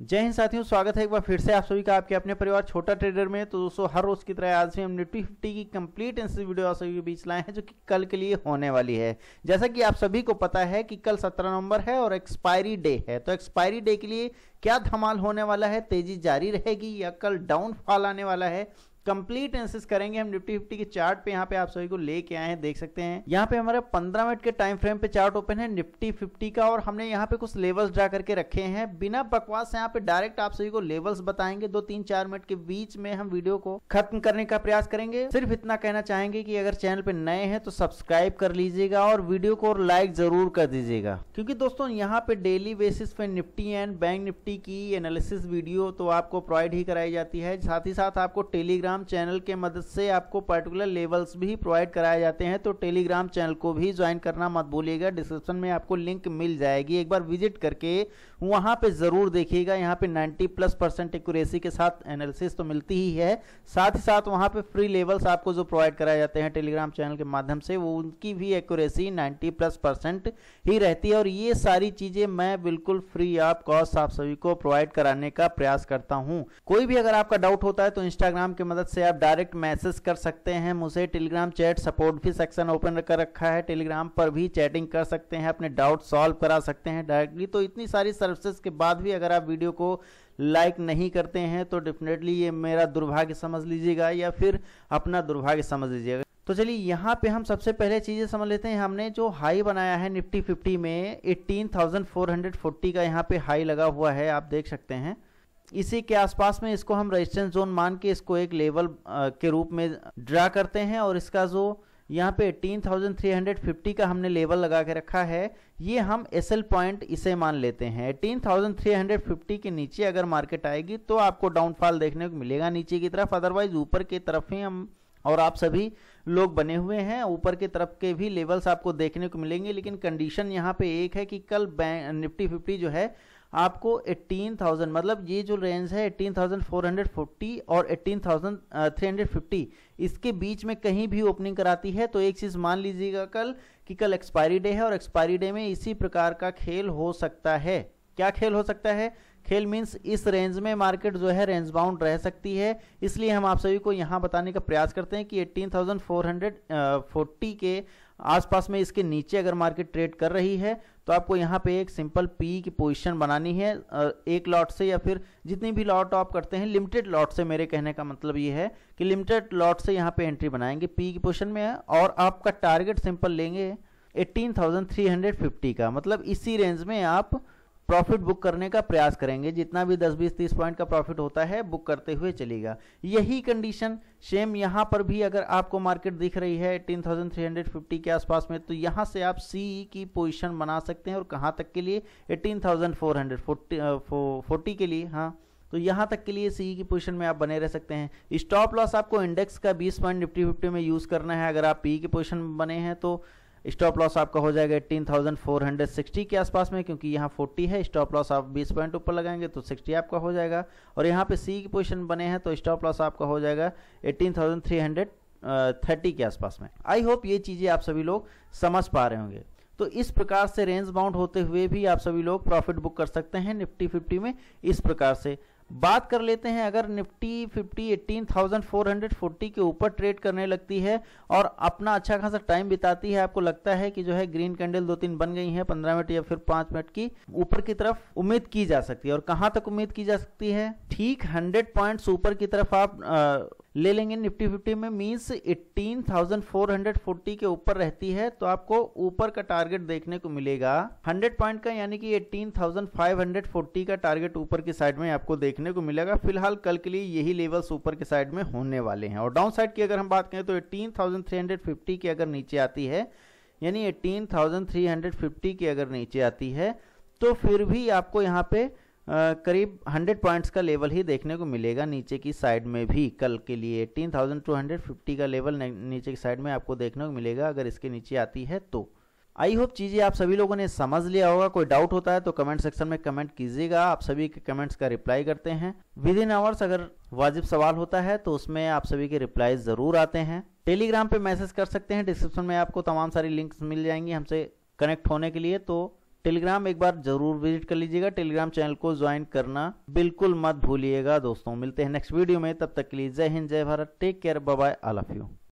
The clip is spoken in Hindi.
जय हिंद साथियों स्वागत है एक बार फिर से आप सभी का आपके अपने परिवार छोटा ट्रेडर में तो दोस्तों हर रोज की तरह आज से हम निफ्टी फिफ्टी की कंप्लीट एनसी वीडियो आप सभी के बीच लाए हैं जो कि कल के लिए होने वाली है जैसा कि आप सभी को पता है कि कल 17 नवंबर है और एक्सपायरी डे है तो एक्सपायरी डे के लिए क्या धमाल होने वाला है तेजी जारी रहेगी या कल डाउनफॉल आने वाला है कंप्लीट एनालिसिस करेंगे हम निफ्टी फिफ्टी के चार्ट पे यहाँ पे आप सभी को लेके आए हैं देख सकते हैं यहाँ पे हमारे 15 मिनट के टाइम फ्रेम पे चार्ट ओपन है निफ्टी फिफ्टी का और हमने यहाँ पे कुछ लेवल्स ड्रा करके रखे हैं बिना बकवास यहाँ पे डायरेक्ट आप सभी को लेवल्स बताएंगे दो तीन चार मिनट के बीच में हम वीडियो को खत्म करने का प्रयास करेंगे सिर्फ इतना कहना चाहेंगे की अगर चैनल पे नए है तो सब्सक्राइब कर लीजिएगा और वीडियो को लाइक जरूर कर दीजिएगा क्योंकि दोस्तों यहाँ पे डेली बेसिस पे निफ्टी एंड बैंक निफ्टी की एनालिसिस वीडियो तो आपको प्रोवाइड ही कराई जाती है साथ ही साथ आपको टेलीग्राम टेलीग्राम चैनल के मदद से आपको पर्टिकुलर लेवल्स भी प्रोवाइड कराए जाते हैं तो टेलीग्राम चैनल को भी ज्वाइन करना मत भूलिएगा डिस्क्रिप्शन में आपको लिंक मिल जाएगी एक बार विजिट करके वहाँ पे ज़रूर देखिएगा यहाँ पे 90 प्लस परसेंट एक्यूरेसी के साथ एनालिसिस तो मिलती ही है साथ ही साथ वहाँ पर फ्री लेवल्स आपको जो प्रोवाइड कराए जाते हैं टेलीग्राम चैनल के माध्यम से वो उनकी भी एक्यूरेसी नाइन्टी प्लस परसेंट ही रहती है और ये सारी चीज़ें मैं बिल्कुल फ्री ऑफ कॉस्ट आप सभी को प्रोवाइड कराने का प्रयास करता हूँ कोई भी अगर आपका डाउट होता है तो इंस्टाग्राम के मदद मदद से आप डायरेक्ट मैसेज कर सकते हैं मुझे टेलीग्राम चैट सपोर्ट भी सेक्शन ओपन कर रखा है टेलीग्राम पर भी चैटिंग कर सकते हैं अपने डाउट सॉल्व करा सकते हैं डायरेक्टली तो इतनी सारी सर्विसेज के बाद भी अगर आप वीडियो को लाइक नहीं करते हैं तो डेफिनेटली ये मेरा दुर्भाग्य समझ लीजिएगा या फिर अपना दुर्भाग्य समझ लीजिएगा तो चलिए यहाँ पे हम सबसे पहले चीज़ें समझ लेते हैं हमने जो हाई बनाया है निफ्टी 50 में 18,440 का यहाँ पे हाई लगा हुआ है आप देख सकते हैं इसी के आसपास में इसको हम रेजिस्टेंस जोन मान के इसको एक लेवल के रूप में ड्रा करते हैं और इसका जो यहाँ पे 18,350 का हमने लेवल लगा के रखा है ये हम एस एल पॉइंट इसे मान लेते हैं 18,350 के नीचे अगर मार्केट आएगी तो आपको डाउनफॉल देखने को मिलेगा नीचे की तरफ अदरवाइज ऊपर की तरफ ही हम और आप सभी लोग बने हुए हैं ऊपर की तरफ के भी लेवल्स आपको देखने को मिलेंगे लेकिन कंडीशन यहाँ पे एक है कि कल निफ्टी फिफ्टी जो है आपको 18,000 मतलब ये जो रेंज है 18,440 और 18,350 uh, इसके बीच में कहीं भी ओपनिंग कराती है तो एक चीज़ मान लीजिएगा कल कि कल एक्सपायरी डे है और एक्सपायरी डे में इसी प्रकार का खेल हो सकता है क्या खेल हो सकता है खेल मीन्स इस रेंज में मार्केट जो है रेंज बाउंड रह सकती है इसलिए हम आप सभी को यहाँ बताने का प्रयास करते हैं कि 18,440 uh, के आसपास में इसके नीचे अगर मार्केट ट्रेड कर रही है तो आपको यहाँ पे एक सिंपल पी की पोजीशन बनानी है एक लॉट से या फिर जितनी भी लॉट आप करते हैं लिमिटेड लॉट से मेरे कहने का मतलब ये है कि लिमिटेड लॉट से यहाँ पे एंट्री बनाएंगे पी की पोजीशन में है और आपका टारगेट सिंपल लेंगे 18,350 का मतलब इसी रेंज में आप प्रॉफिट बुक करने का प्रयास करेंगे जितना भी 10 बीस तीस पॉइंट का प्रॉफिट होता है बुक करते हुए चलेगा यही कंडीशन सेम यहां पर भी अगर आपको मार्केट दिख रही है 18,350 के आसपास में तो यहां से आप सी की पोजीशन बना सकते हैं और कहां तक के लिए 18,440 फो, के लिए हाँ तो यहाँ तक के लिए सी की पोजीशन में आप बने रह सकते हैं स्टॉप लॉस आपको इंडेक्स का 20 पॉइंट निफ्टी फिफ्टी में यूज़ करना है अगर आप पी की पोजीशन में बने हैं तो स्टॉप लॉस आपका हो जाएगा 18,460 के आसपास में क्योंकि यहाँ 40 है स्टॉप लॉस आप 20 पॉइंट ऊपर लगाएंगे तो 60 आपका हो जाएगा और यहाँ पे सी की पोजीशन बने हैं तो स्टॉप लॉस आपका हो जाएगा हंड्रेड थर्टी के आसपास में आई होप ये चीज़ें आप सभी लोग समझ पा रहे होंगे तो इस प्रकार से रेंज बाउंड होते हुए भी आप सभी लोग प्रॉफिट बुक कर सकते हैं निफ्टी फिफ्टी में इस प्रकार से बात कर लेते हैं अगर Nifty fifty eighteen thousand four hundred forty के ऊपर ट्रेड करने लगती है और अपना अच्छा खासा टाइम बिताती है आपको लगता है कि जो है ग्रीन कैंडल दो तीन बन गई है पंद्रह मिनट या फिर पांच मिनट की ऊपर की तरफ उम्मीद की जा सकती है और कहां तक उम्मीद की जा सकती है ठीक हंड्रेड पॉइंट्स ऊपर की तरफ आप आ, ले लेंगे निफ्टी फिफ्टी में मीन्स 18,440 के ऊपर रहती है तो आपको ऊपर का टारगेट देखने को मिलेगा 100 पॉइंट का यानी कि 18,540 का टारगेट ऊपर की साइड में आपको देखने को मिलेगा फिलहाल कल के लिए यही लेवल्स ऊपर के साइड में होने वाले हैं और डाउन साइड की अगर हम बात करें तो फिफ्टी की अगर नीचे आती है यानी फिफ्टी की अगर नीचे आती है तो फिर भी आपको यहाँ पे करीब 100 पॉइंट्स का लेवल ही देखने को मिलेगा नीचे की साइड में भी कल के लिए 18,250 का लेवल नीचे की साइड में आपको देखने को मिलेगा अगर इसके नीचे आती है तो आई होप चीज़ें आप सभी लोगों ने समझ लिया होगा कोई डाउट होता है तो कमेंट सेक्शन में कमेंट कीजिएगा आप सभी के कमेंट्स का रिप्लाई करते हैं विद इन आवर्स अगर वाजिब सवाल होता है तो उसमें आप सभी के रिप्लाई ज़रूर आते हैं टेलीग्राम पे मैसेज कर सकते हैं डिस्क्रिप्शन में आपको तमाम सारी लिंक्स मिल जाएंगी हमसे कनेक्ट होने के लिए तो टेलीग्राम एक बार जरूर विजिट कर लीजिएगा टेलीग्राम चैनल को ज्वाइन करना बिल्कुल मत भूलिएगा दोस्तों मिलते हैं नेक्स्ट वीडियो में तब तक के लिए Jai Hind Jai Bharat take care bye all of you